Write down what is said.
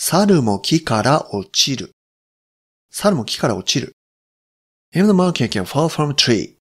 猿も木から落ちる。猿も木から落ちる。Even the monkey can fall from a tree.